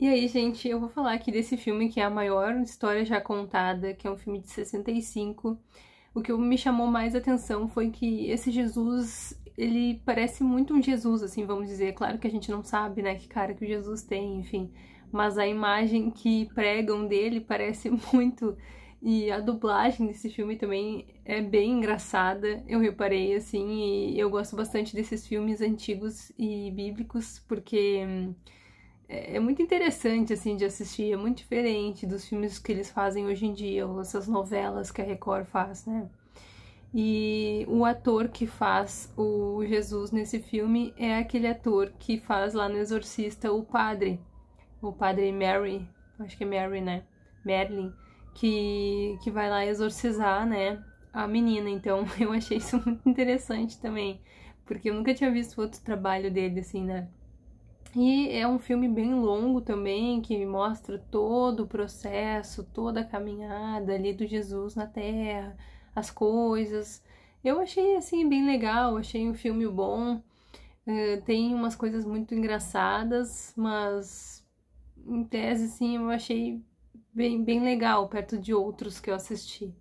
E aí, gente, eu vou falar aqui desse filme que é a maior história já contada, que é um filme de 65. O que me chamou mais atenção foi que esse Jesus, ele parece muito um Jesus, assim, vamos dizer. Claro que a gente não sabe, né, que cara que o Jesus tem, enfim. Mas a imagem que pregam dele parece muito e a dublagem desse filme também é bem engraçada, eu reparei, assim, e eu gosto bastante desses filmes antigos e bíblicos, porque hum, é, é, muito interessante, assim, de assistir. É muito diferente dos filmes que eles fazem hoje em dia, ou essas novelas que a Record faz, né? E o ator que faz o Jesus nesse filme é aquele ator que faz lá no Exorcista o padre, o padre Mary, acho que é Mary, né? Merlin, que, que vai lá exorcizar, né? A menina. Então eu achei isso muito interessante também, porque eu nunca tinha visto outro trabalho dele assim, né? E é um filme bem longo também, que mostra todo o processo, toda a caminhada ali do Jesus na Terra, as coisas. Eu achei assim bem legal, achei um filme bom. Uh, tem umas coisas muito engraçadas, mas em tese, sim, eu achei bem, bem legal perto de outros que eu assisti.